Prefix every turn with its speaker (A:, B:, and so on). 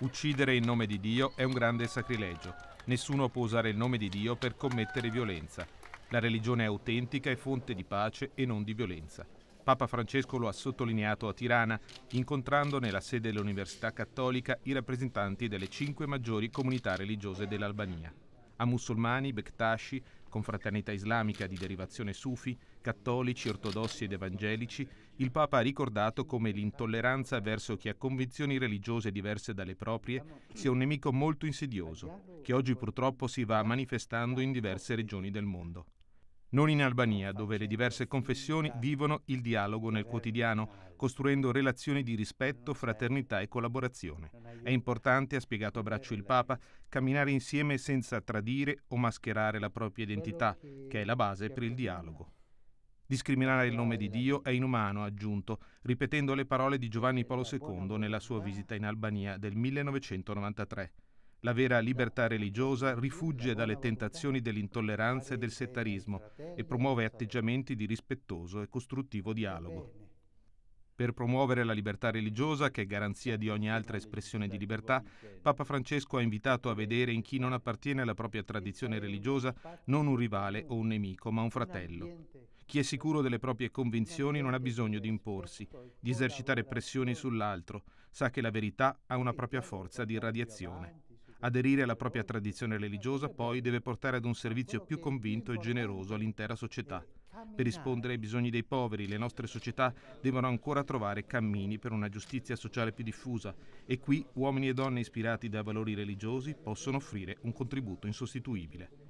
A: Uccidere in nome di Dio è un grande sacrilegio. Nessuno può usare il nome di Dio per commettere violenza. La religione autentica è fonte di pace e non di violenza. Papa Francesco lo ha sottolineato a Tirana, incontrando nella sede dell'Università Cattolica i rappresentanti delle cinque maggiori comunità religiose dell'Albania. A musulmani, bektashi, confraternita islamica di derivazione sufi, cattolici, ortodossi ed evangelici, il Papa ha ricordato come l'intolleranza verso chi ha convinzioni religiose diverse dalle proprie sia un nemico molto insidioso, che oggi purtroppo si va manifestando in diverse regioni del mondo non in Albania, dove le diverse confessioni vivono il dialogo nel quotidiano, costruendo relazioni di rispetto, fraternità e collaborazione. È importante, ha spiegato a braccio il Papa, camminare insieme senza tradire o mascherare la propria identità, che è la base per il dialogo. Discriminare il nome di Dio è inumano, ha aggiunto, ripetendo le parole di Giovanni Paolo II nella sua visita in Albania del 1993. La vera libertà religiosa rifugge dalle tentazioni dell'intolleranza e del settarismo e promuove atteggiamenti di rispettoso e costruttivo dialogo. Per promuovere la libertà religiosa, che è garanzia di ogni altra espressione di libertà, Papa Francesco ha invitato a vedere in chi non appartiene alla propria tradizione religiosa non un rivale o un nemico, ma un fratello. Chi è sicuro delle proprie convinzioni non ha bisogno di imporsi, di esercitare pressioni sull'altro, sa che la verità ha una propria forza di irradiazione. Aderire alla propria tradizione religiosa poi deve portare ad un servizio più convinto e generoso all'intera società. Per rispondere ai bisogni dei poveri, le nostre società devono ancora trovare cammini per una giustizia sociale più diffusa e qui uomini e donne ispirati da valori religiosi possono offrire un contributo insostituibile.